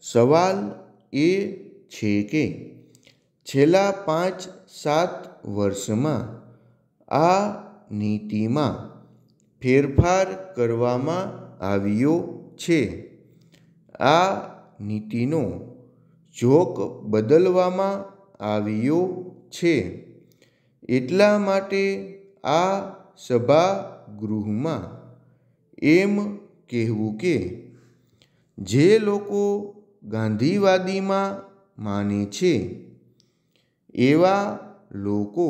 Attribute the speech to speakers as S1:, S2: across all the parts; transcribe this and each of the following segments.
S1: સવાલ એ છે કે છેલ્લા પાંચ સાત વર્ષમાં આ નીતિમાં ફેરફાર કરવામાં આવ્યો છે આ નીતિનો જોક બદલવામાં આવ્યો છે એટલા માટે આ સભાગૃહમાં એમ કહેવું કે જે લોકો ગાંધીવાદીમાં માને છે એવા લોકો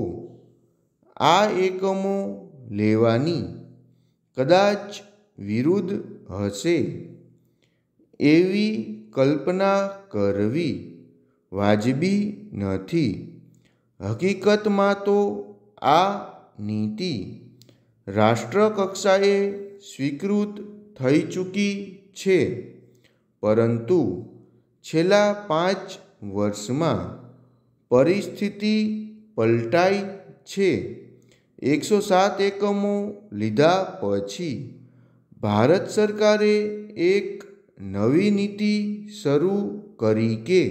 S1: આ એકમો લેવાની કદાચ વિરુદ્ધ હશે એવી કલ્પના કરવી વાજબી નથી હકીકતમાં તો આ નીતિ રાષ્ટ્રકક્ષાએ સ્વીકૃત થઈ ચૂકી છે પરંતુ છેલ્લા પાંચ વર્ષમાં પરિસ્થિતિ પલટાઈ છે એકસો સાત એકમો લીધા પછી ભારત સરકારે એક નવી નીતિ શરૂ કરી કે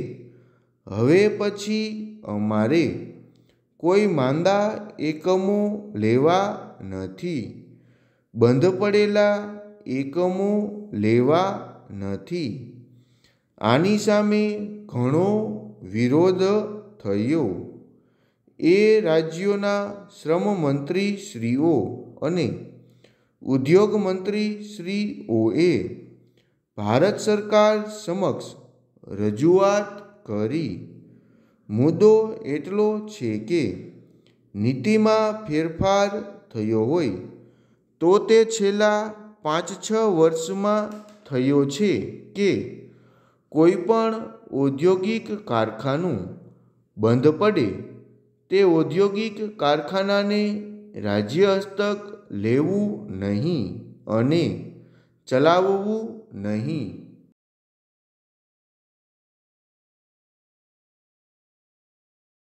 S1: હવે પછી અમારે કોઈ માંદા એકમો લેવા નથી બંધ પડેલા એકમો લેવા નથી આની સામે ઘણો વિરોધ થયો એ રાજ્યોના શ્રમ શ્રમમંત્રીશ્રીઓ અને ઉદ્યોગ ઉદ્યોગમંત્રીશ્રીઓએ ભારત સરકાર સમક્ષ રજૂઆત કરી મુદ્દો એટલો છે કે નીતિમાં ફેરફાર થયો હોય તો તે છેલ્લા પાંચ છ વર્ષમાં થયો છે કે કોઈપણ ઔદ્યોગિક કારખાનું બંધ પડે તે ઔદ્યોગિક કારખાનાને રાજ્ય હસ્તક લેવું નહીં અને ચલાવવું નહીં